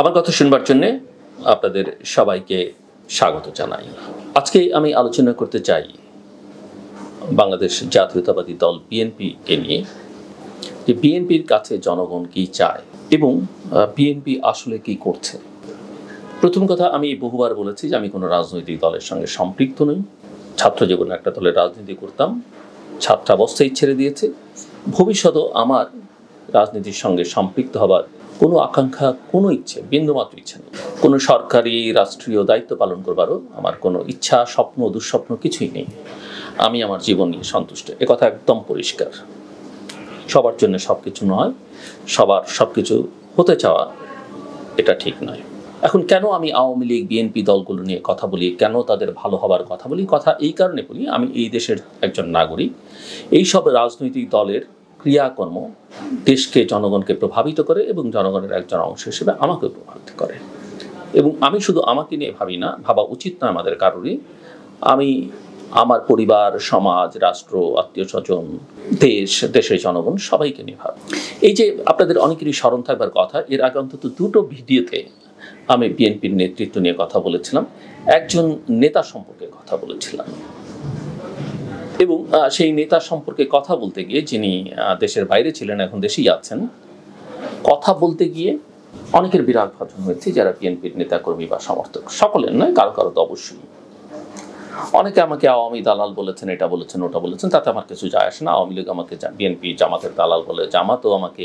আমার কথা শুনবার জন্যে আপনাদের সবাইকে স্বাগত জানাই আজকে আমি আলোচনা করতে চাই বাংলাদেশ জাতীয়তাবাদী দল বিএনপিকে নিয়ে যে বিএনপির কাছে জনগণ কি চায় এবং বিএনপি আসলে কি করছে প্রথম কথা আমি বহুবার বলেছি যে আমি কোনো রাজনৈতিক দলের সঙ্গে সম্পৃক্ত নই ছাত্র জীবনে একটা দলের রাজনীতি করতাম ছাত্রাবস্থায় ছেড়ে দিয়েছে ভবিষ্যতও আমার রাজনীতির সঙ্গে সম্পৃক্ত হবার কোনো আকাঙ্ক্ষা কোনো ইচ্ছে বিন্দুমাত্র ইচ্ছে নেই কোনো সরকারি রাষ্ট্রীয় দায়িত্ব পালন করবারও আমার কোনো ইচ্ছা স্বপ্ন দুঃস্বপ্ন কিছুই নেই আমি আমার জীবন নিয়ে সন্তুষ্ট কথা একদম পরিষ্কার সবার জন্য সব কিছু নয় সবার সব কিছু হতে চাওয়া এটা ঠিক নয় এখন কেন আমি আওয়ামী লীগ বিএনপি দলগুলো নিয়ে কথা বলি কেন তাদের ভালো হবার কথা বলি কথা এই কারণে বলি আমি এই দেশের একজন নাগরিক এই সব রাজনৈতিক দলের ক্রিয়াকর্ম দেশকে জনগণকে প্রভাবিত করে এবং জনগণের একজন অংশ হিসেবে আমাকে প্রভাবিত করে এবং আমি শুধু আমাকে নিয়ে ভাবি না ভাবা উচিত না আমাদের কারোরই আমি আমার পরিবার সমাজ রাষ্ট্র আত্মীয় স্বজন দেশ দেশের জনগণ সবাইকে নিয়ে ভাব এই যে আপনাদের অনেকেরই স্মরণ থাকবার কথা এর আগে অন্তত দুটো ভিডিওতে আমি বিএনপির নেতৃত্ব নিয়ে কথা বলেছিলাম একজন নেতা সম্পর্কে কথা বলেছিলাম এবং সেই নেতা সম্পর্কে কথা বলতে গিয়ে যিনি দেশের বাইরে ছিলেন এখন দেশেই আছেন কথা বলতে গিয়ে অনেকের বিরাট ভাজন হয়েছে যারা বিএনপির নেতাকর্মী বা সমর্থক সকলের নয় কারো কারো তো অবশ্যই অনেকে আমাকে আওয়ামী দালাল বলেছেন এটা বলেছেন ওটা বলেছেন তাতে আমার কিছু যায় আসে না আওয়ামী লীগ আমাকে বিএনপি জামাতের দালাল বলে জামাতও আমাকে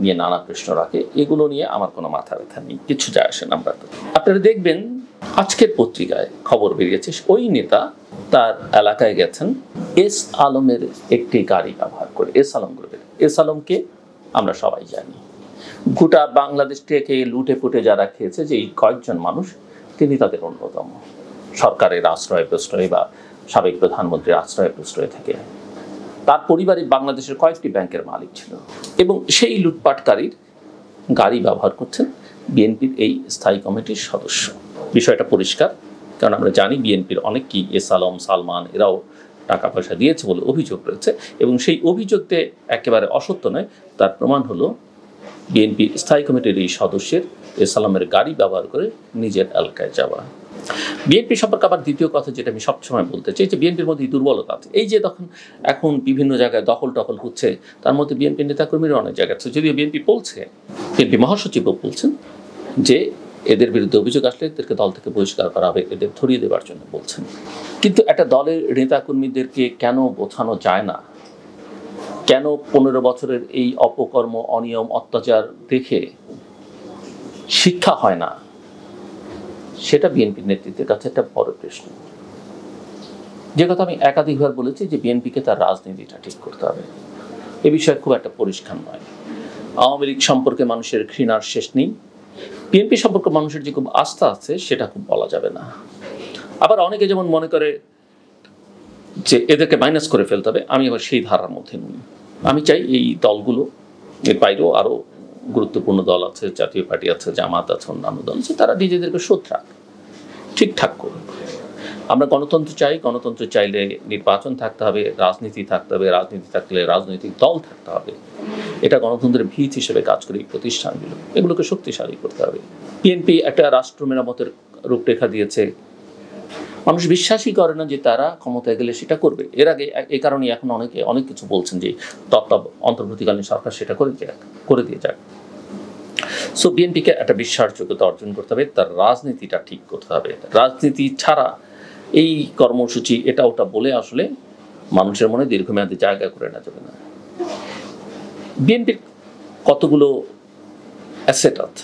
নিয়ে নানা প্রশ্ন রাখে এগুলো নিয়ে আমার কোনো মাথা ব্যথা নেই কিছু যায় আসে না আমরা তো আপনারা দেখবেন আজকের পত্রিকায় খবর বেরিয়েছে ওই নেতা তার এলাকায় গেছেন এস আলমের একটি গাড়ি ব্যবহার করে এস আলম গ্রুপের এস আলমকে আমরা সবাই জানি গোটা বাংলাদেশ থেকে লুটে পুটে যারা খেয়েছে যে এই কয়েকজন মানুষ তিনি তাদের অন্যতম সরকারের আশ্রয় প্রশ্রয় বা সাবেক প্রধানমন্ত্রীর আশ্রয় প্রশ্রয় থেকে তার পরিবারে বাংলাদেশের কয়েকটি ব্যাংকের মালিক ছিল এবং সেই লুটপাটকারীর গাড়ি ব্যবহার করছেন বিএনপির এই স্থায়ী কমিটির সদস্য বিষয়টা পরিষ্কার কারণ আমরা জানি বিএনপির কি এস আলম সালমান এরাও টাকা পয়সা দিয়েছে বলে অভিযোগ রয়েছে এবং সেই অভিযোগতে একেবারে অসত্য নয় তার প্রমাণ হলো বিএনপি স্থায়ী কমিটির এই সদস্যের এস আলমের গাড়ি ব্যবহার করে নিজের এলাকায় যাওয়া বিএনপি সম্পর্কে আবার দ্বিতীয় কথা যেটা আমি সবসময় বলতে চাই যে বিএনপির মধ্যে দুর্বলতা আছে এই যে তখন এখন বিভিন্ন জায়গায় দখল টখল হচ্ছে তার মধ্যে বিএনপি নেতাকর্মীরা অনেক জায়গায় আছে যদিও বিএনপি বলছে বিএনপি মহাসচিবও বলছেন যে এদের বিরুদ্ধে অভিযোগ আসলে এদেরকে দল থেকে বহিষ্কার করা হবে এদের ধরিয়ে দেওয়ার জন্য বলছেন কিন্তু একটা দলের নেতাকর্মীদেরকে কেন বোঝানো যায় না কেন পনেরো বছরের এই অপকর্ম অনিয়ম অত্যাচার দেখে শিক্ষা হয় না সেটা বিএনপির নেতৃত্বের কাছে একটা বড় প্রশ্ন যে কথা আমি একাধিকবার বলেছি যে বিএনপিকে তার রাজনীতিটা ঠিক করতে হবে এ বিষয়ে খুব একটা পরিষ্কার নয় আওয়ামী লীগ সম্পর্কে মানুষের ঘৃণার শেষ নেই বিএনপি সম্পর্কে মানুষের যে খুব আস্থা আছে সেটা খুব বলা যাবে না আবার অনেকে যেমন মনে করে যে এদেরকে মাইনাস করে ফেলতে হবে আমি আবার সেই ধারার মধ্যে নই আমি চাই এই দলগুলো এর বাইরেও আরও গুরুত্বপূর্ণ দল আছে জাতীয় পার্টি আছে জামাত আছে অন্যান্য দল আছে তারা নিজেদেরকে শোধ রাখ ঠিকঠাক করুক আমরা গণতন্ত্র চাই গণতন্ত্র চাইলে নির্বাচন থাকতে হবে রাজনীতি থাকতে হবে রাজনীতি থাকলে রাজনৈতিক দল থাকতে হবে এটা গণতন্ত্রের ভিত হিসেবে কাজ করে এই প্রতিষ্ঠানগুলো এগুলোকে শক্তিশালী করতে হবে বিএনপি একটা রাষ্ট্র মেরামতের রূপরেখা দিয়েছে মানুষ বিশ্বাসই করে না যে তারা ক্ষমতায় গেলে সেটা করবে এর আগে এ কারণে এখন অনেকে অনেক কিছু বলছেন যে তত্ত্ব অন্তর্বর্তীকালীন সরকার সেটা করে যাক করে দিয়ে যাক সো বিএনপিকে একটা বিশ্বাসযোগ্যতা অর্জন করতে হবে তার রাজনীতিটা ঠিক করতে হবে রাজনীতি ছাড়া এই কর্মসূচি এটা ওটা বলে আসলে মানুষের মনে দীর্ঘমেয়াদী জায়গা করে না যাবে না বিএনপির কতগুলো অ্যাসেটাত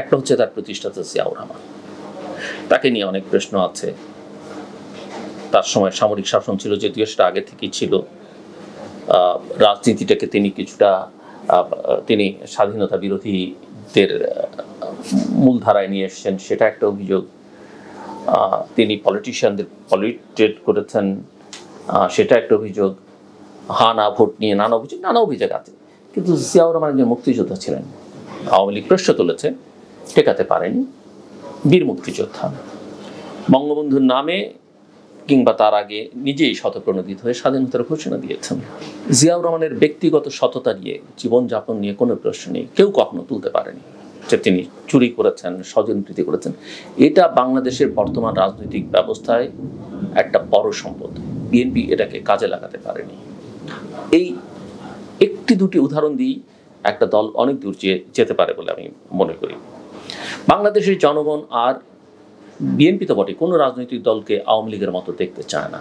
একটা হচ্ছে তার প্রতিষ্ঠাতা জিয়াউর রহমান তাকে নিয়ে অনেক প্রশ্ন আছে তার সময় সামরিক শাসন ছিল যদিও সেটা আগে থেকেই ছিল রাজনীতিটাকে তিনি কিছুটা তিনি স্বাধীনতা বিরোধীদের মূলধারায় নিয়ে এসছেন সেটা একটা অভিযোগ তিনি পলিটিশিয়ানদের পলিটেট করেছেন সেটা একটা অভিযোগ হা না ভোট নিয়ে নানা অভিযোগ নানা অভিযোগ আছে কিন্তু জিয়াউর রহমান একজন মুক্তিযোদ্ধা ছিলেন আওয়ামী লীগ প্রশ্ন তুলেছে টেকাতে পারেনি বীর মুক্তিযোদ্ধা বঙ্গবন্ধুর নামে কিংবা তার আগে নিজেই শতপ্রণোদিত হয়ে স্বাধীনতার ঘোষণা দিয়েছেন জিয়াউর রহমানের ব্যক্তিগত সততা নিয়ে জীবনযাপন নিয়ে কোনো প্রশ্ন নেই কেউ কখনো তুলতে পারেনি তিনি চুরি করেছেন স্বজনপ্রীতি করেছেন এটা বাংলাদেশের বর্তমান রাজনৈতিক ব্যবস্থায় একটা বড় সম্পদ বিএনপি এটাকে কাজে লাগাতে পারেনি এই একটি দুটি উদাহরণ দিয়েই একটা দল অনেক দূর যেতে পারে বলে আমি মনে করি বাংলাদেশের জনগণ আর বিএনপি তো বটে কোনো রাজনৈতিক দলকে আওয়ামী লীগের মতো দেখতে চায় না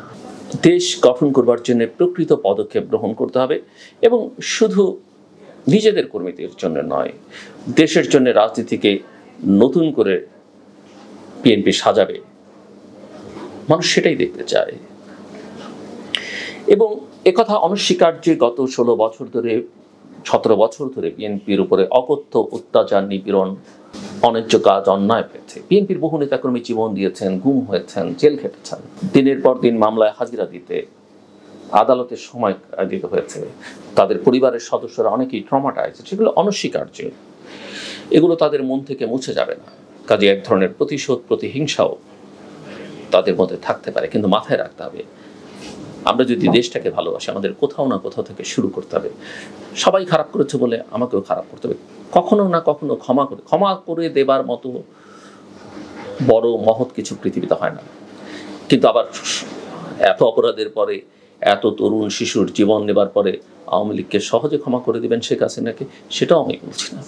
দেশ গঠন করবার জন্য প্রকৃত পদক্ষেপ গ্রহণ করতে হবে এবং শুধু নিজেদের কর্মীদের জন্য নয় দেশের জন্য রাজনীতিকে নতুন করে বিএনপি সাজাবে মানুষ সেটাই দেখতে চায় এবং একথা অনস্বীকার্য গত ষোলো বছর ধরে সতেরো বছর ধরে বিএনপির উপরে অকথ্য অত্যাচার নিপীড়ন অন্যায্য কাজ অন্যায় পেয়েছে বিএনপির বহু নেতাকর্মী জীবন দিয়েছেন গুম হয়েছেন জেল খেটেছেন দিনের পর দিন মামলায় হাজিরা দিতে আদালতের সময় দিতে হয়েছে তাদের পরিবারের সদস্যরা অনেকেই আছে সেগুলো অনস্বীকার্য এগুলো তাদের মন থেকে মুছে যাবে না কাজে এক ধরনের প্রতিশোধ প্রতিহিংসাও তাদের মধ্যে থাকতে পারে কিন্তু মাথায় রাখতে হবে আমরা যদি দেশটাকে ভালোবাসি আমাদের কোথাও না কোথাও থেকে শুরু করতে হবে সবাই খারাপ করেছে বলে আমাকেও খারাপ করতে হবে কখনো না কখনো ক্ষমা করে ক্ষমা করে দেবার মতো বড় মহৎ কিছু পৃথিবীতে হয় না কিন্তু আবার এত অপরাধের পরে এত তরুণ শিশুর জীবন নেবার পরে আওয়ামী লীগকে সহজে ক্ষমা করে দেবেন শেখ হাসিনাকে সেটাও আমি বলছি না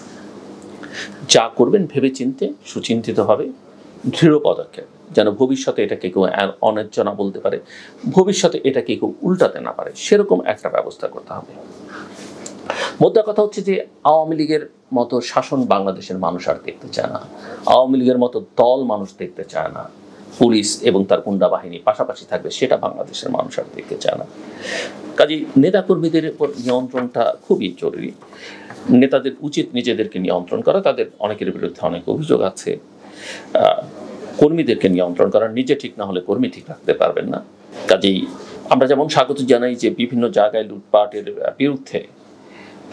যা করবেন ভেবে চিনতে সুচিন্তিতভাবে দৃঢ় পদক্ষেপ যেন ভবিষ্যতে এটাকে কেউ অন্যায্য না বলতে পারে ভবিষ্যতে এটাকে কেউ উল্টাতে না পারে সেরকম একটা ব্যবস্থা করতে হবে মোদ্দা কথা হচ্ছে যে আওয়ামী লীগের মতো শাসন বাংলাদেশের মানুষ আর দেখতে চায় না আওয়ামী লীগের মতো দল মানুষ দেখতে চায় না পুলিশ এবং তার গুন্ডা বাহিনী পাশাপাশি থাকবে সেটা বাংলাদেশের মানুষ দিকে জানা চায় কাজেই নেতাকর্মীদের উপর নিয়ন্ত্রণটা খুবই জরুরি নেতাদের উচিত নিজেদেরকে নিয়ন্ত্রণ করা তাদের অনেকের বিরুদ্ধে অনেক অভিযোগ আছে কর্মীদেরকে নিয়ন্ত্রণ করা নিজে ঠিক না হলে কর্মী ঠিক রাখতে পারবেন না কাজেই আমরা যেমন স্বাগত জানাই যে বিভিন্ন জায়গায় লুটপাটের বিরুদ্ধে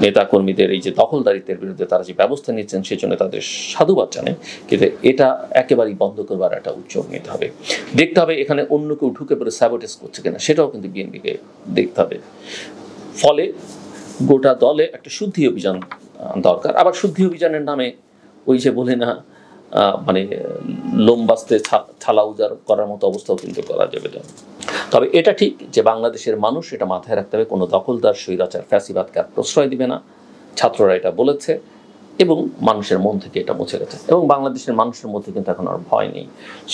নেতাকর্মীদের এই যে দখলদারিত্বের বিরুদ্ধে তারা যে ব্যবস্থা নিচ্ছেন সেজন্য তাদের সাধুবাদ জানে কিন্তু এটা একেবারেই বন্ধ করবার একটা উদ্যোগ নিতে হবে দেখতে হবে এখানে অন্য কেউ ঢুকে পড়ে স্যাবোটেজ করছে কিনা সেটাও কিন্তু বিএনপিকে দেখতে হবে ফলে গোটা দলে একটা শুদ্ধি অভিযান দরকার আবার শুদ্ধি অভিযানের নামে ওই যে বলে না মানে লোম বাঁচতে ছালা করার মতো অবস্থাও কিন্তু করা যাবে না তবে এটা ঠিক যে বাংলাদেশের মানুষ এটা মাথায় রাখতে হবে কোনো দখলদার স্বৈরাচার ফ্যাসিবাদকে আর প্রশ্রয় দিবে না ছাত্ররা এটা বলেছে এবং মানুষের মন থেকে এটা মুছে গেছে এবং বাংলাদেশের মানুষের মধ্যে কিন্তু এখন আর ভয় নেই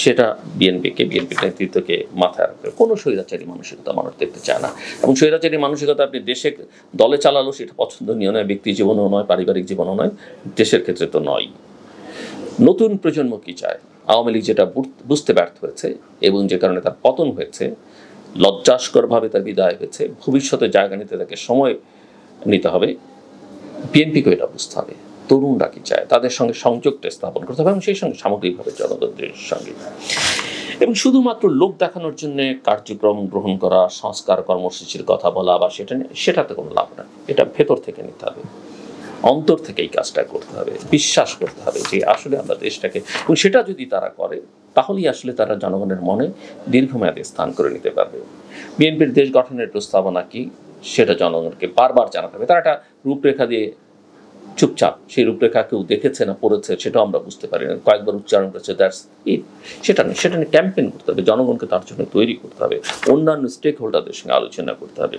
সেটা বিএনপিকে বিএনপির নেতৃত্বকে মাথায় রাখবে কোনো স্বৈরাচারী মানসিকতা মানুষ দেখতে চায় না এবং স্বৈরাচারী মানসিকতা আপনি দেশে দলে চালালো সেটা পছন্দনীয় নয় ব্যক্তি জীবনও নয় পারিবারিক জীবনও নয় দেশের ক্ষেত্রে তো নয় নতুন প্রজন্ম কী চায় আওয়ামী লীগ যেটা বুঝতে ব্যর্থ হয়েছে এবং যে কারণে তার পতন হয়েছে লজ্জাস্করভাবে তার বিদায় হয়েছে ভবিষ্যতে জায়গা নিতে তাকে সময় নিতে হবে বিএনপিকে এটা বুঝতে হবে তরুণরা কি চায় তাদের সঙ্গে সংযোগটা স্থাপন করতে হবে এবং সেই সঙ্গে সামগ্রিকভাবে জনগণের সঙ্গে এবং শুধুমাত্র লোক দেখানোর জন্য কার্যক্রম গ্রহণ করা সংস্কার কর্মসূচির কথা বলা বা সেটা সেটাতে কোনো লাভ না এটা ভেতর থেকে নিতে হবে অন্তর থেকে এই কাজটা করতে হবে বিশ্বাস করতে হবে যে আসলে আমরা দেশটাকে এবং সেটা যদি তারা করে তাহলেই আসলে তারা জনগণের মনে দীর্ঘমেয়াদে স্থান করে নিতে পারবে বিএনপির দেশ গঠনের প্রস্তাবনা কি সেটা জনগণকে বারবার জানাতে হবে তারা একটা রূপরেখা দিয়ে চুপচাপ সেই রূপরেখা কেউ দেখেছে না পড়েছে সেটাও আমরা বুঝতে পারি না কয়েকবার উচ্চারণ করেছে দ্যাটস ইট সেটা নিয়ে সেটা নিয়ে ক্যাম্পেইন করতে হবে জনগণকে তার জন্য তৈরি করতে হবে অন্যান্য স্টেক হোল্ডারদের সঙ্গে আলোচনা করতে হবে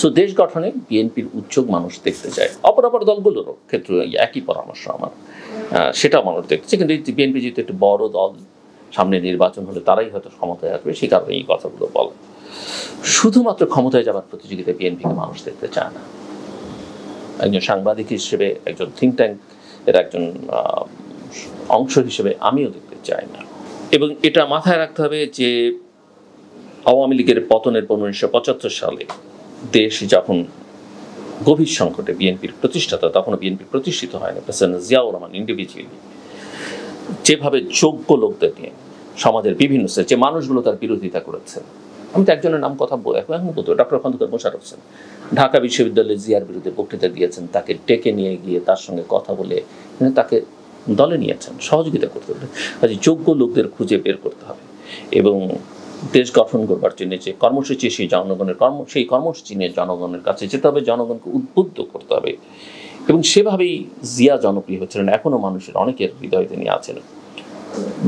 সো দেশ গঠনে বিএনপির উদ্যোগ মানুষ দেখতে চায় অপরাপর দলগুলোরও ক্ষেত্রে একই পরামর্শ আমার সেটা মানুষ দেখতে কিন্তু বিএনপি যেহেতু একটি বড় দল সামনে নির্বাচন হলে তারাই হয়তো ক্ষমতায় আসবে সে কারণে এই কথাগুলো বলে শুধুমাত্র ক্ষমতায় যাবার প্রতিযোগিতা বিএনপিকে মানুষ দেখতে চায় না একজন সাংবাদিক হিসেবে একজন থিঙ্ক ট্যাঙ্ক এর একজন অংশ হিসেবে আমিও দেখতে চাই না এবং এটা মাথায় রাখতে হবে যে আওয়ামী লীগের পতনের পর উনিশশো সালে দেশ যখন গভীর সংকটে বিএনপির প্রতিষ্ঠাতা তখনও বিএনপি প্রতিষ্ঠিত হয়নি প্রেসিডেন্ট জিয়াউর রহমান ইন্ডিভিজুয়ালি যেভাবে যোগ্য লোকদের নিয়ে সমাজের বিভিন্ন যে মানুষগুলো তার বিরোধিতা করেছে আমি তো একজনের নাম কথা বল এখন এখন বলতো ডক্টর খন্দকার মোশারফ হোসেন ঢাকা বিশ্ববিদ্যালয়ে জিয়ার বিরুদ্ধে বক্তৃতা দিয়েছেন তাকে ডেকে নিয়ে গিয়ে তার সঙ্গে কথা বলে তাকে দলে নিয়েছেন সহযোগিতা করতে হবে যোগ্য লোকদের খুঁজে বের করতে হবে এবং দেশ গঠন করবার জন্য যে কর্মসূচি সেই জনগণের কর্ম সেই কর্মসূচি নিয়ে জনগণের কাছে যেতে হবে জনগণকে উদ্বুদ্ধ করতে হবে এবং সেভাবেই জিয়া জনপ্রিয় হচ্ছিলেন এখনও মানুষের অনেকের হৃদয় তিনি আছেন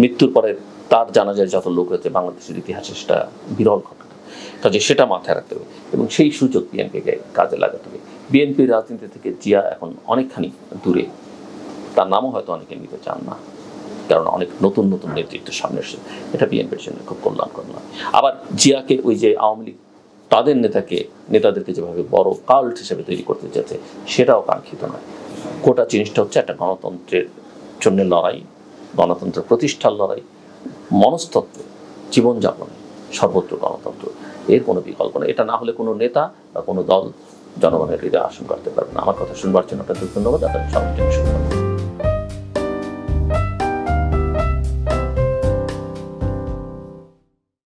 মৃত্যুর পরে তার জানা যায় যত লোক রয়েছে বাংলাদেশের ইতিহাসে সেটা বিরল ঘটনা কাজে সেটা মাথায় রাখতে হবে এবং সেই সুযোগ বিএনপিকে কাজে লাগাতে হবে বিএনপির রাজনীতি থেকে জিয়া এখন অনেকখানি দূরে তার নামও হয়তো অনেকে নিতে চান না কারণ অনেক নতুন নতুন নেতৃত্ব সামনে এসেছে এটা বিএনপির জন্য খুব কল্যাণকর নয় আবার জিয়াকে ওই যে আওয়ামী লীগ তাদের নেতাকে নেতাদেরকে যেভাবে বড় কাল্ট হিসেবে তৈরি করতে চাচ্ছে সেটাও কাঙ্ক্ষিত নয় গোটা জিনিসটা হচ্ছে একটা গণতন্ত্রের জন্য লড়াই গণতন্ত্র প্রতিষ্ঠার লড়াই মনস্তত্ত্ব জীবনযাপনে সর্বত্র গণতন্ত্র এর কোনো বিকল্প নেই এটা না হলে কোনো নেতা বা কোনো দল জনগণের হৃদয় আসন করতে পারবে না আমার কথা শুনবার জন্য আপনাদের ধন্যবাদ আপনার সবাইকে শুনবেন